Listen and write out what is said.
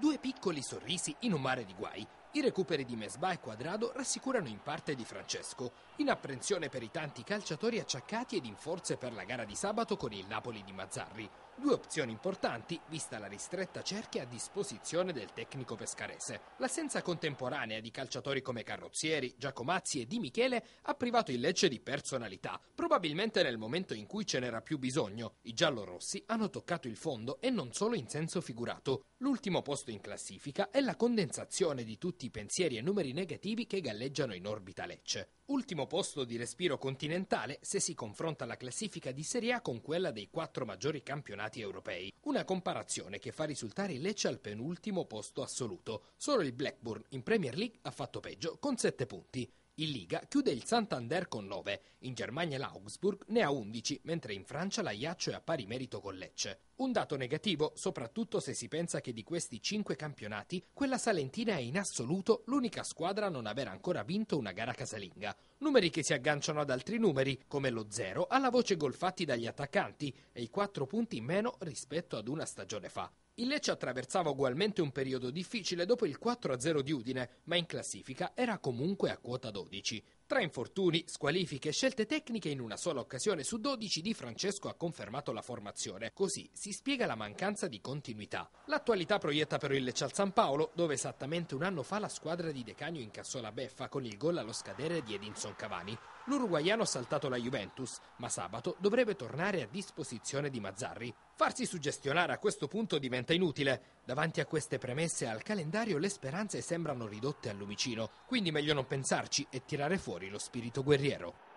Due piccoli sorrisi in un mare di guai. I recuperi di Mesba e Quadrado rassicurano in parte di Francesco, in apprensione per i tanti calciatori acciaccati ed in forze per la gara di sabato con il Napoli di Mazzarri. Due opzioni importanti, vista la ristretta cerchia a disposizione del tecnico pescarese. L'assenza contemporanea di calciatori come Carrozzieri, Giacomazzi e Di Michele ha privato il Lecce di personalità, probabilmente nel momento in cui ce n'era più bisogno. I giallorossi hanno toccato il fondo e non solo in senso figurato. L'ultimo posto in classifica è la condensazione di tutti i pensieri e numeri negativi che galleggiano in orbita Lecce ultimo posto di respiro continentale se si confronta la classifica di Serie A con quella dei quattro maggiori campionati europei. Una comparazione che fa risultare il Lecce al penultimo posto assoluto. Solo il Blackburn in Premier League ha fatto peggio con 7 punti. In Liga chiude il Santander con 9, in Germania l'Augsburg ne ha 11, mentre in Francia la è a pari merito con Lecce. Un dato negativo, soprattutto se si pensa che di questi 5 campionati, quella salentina è in assoluto l'unica squadra a non aver ancora vinto una gara casalinga. Numeri che si agganciano ad altri numeri, come lo 0 alla voce gol fatti dagli attaccanti e i 4 punti in meno rispetto ad una stagione fa. Il Lecce attraversava ugualmente un periodo difficile dopo il 4-0 di Udine, ma in classifica era comunque a quota 12. Tra infortuni, squalifiche e scelte tecniche in una sola occasione su 12 Di Francesco ha confermato la formazione, così si spiega la mancanza di continuità. L'attualità proietta però il Lecce al San Paolo, dove esattamente un anno fa la squadra di Decagno incassò la beffa con il gol allo scadere di Edinson Cavani. L'uruguaiano ha saltato la Juventus, ma sabato dovrebbe tornare a disposizione di Mazzarri. Farsi suggestionare a questo punto diventa risulta inutile. Davanti a queste premesse al calendario le speranze sembrano ridotte al lumicino, quindi meglio non pensarci e tirare fuori lo spirito guerriero.